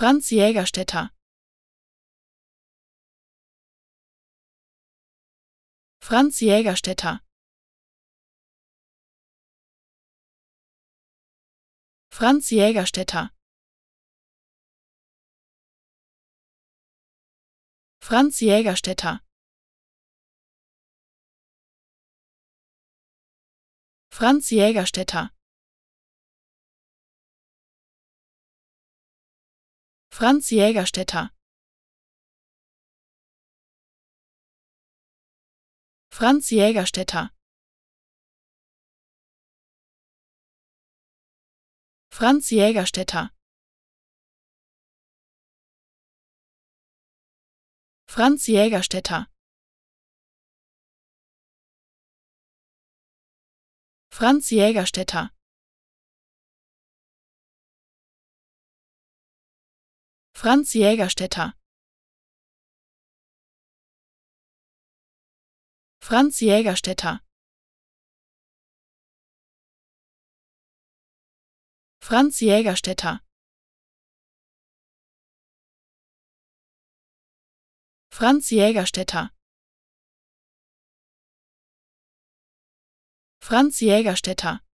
Franz Jägerstätter Franz Jägerstätter Franz Jägerstätter Franz Jägerstätter Franz Jägerstätter Franz Jägerstätter Franz Jägerstätter Franz Jägerstätter Franz Jägerstätter Franz Jägerstätter Franz Jägerstätter Franz Jägerstätter Franz Jägerstätter Franz Jägerstätter Franz Jägerstätter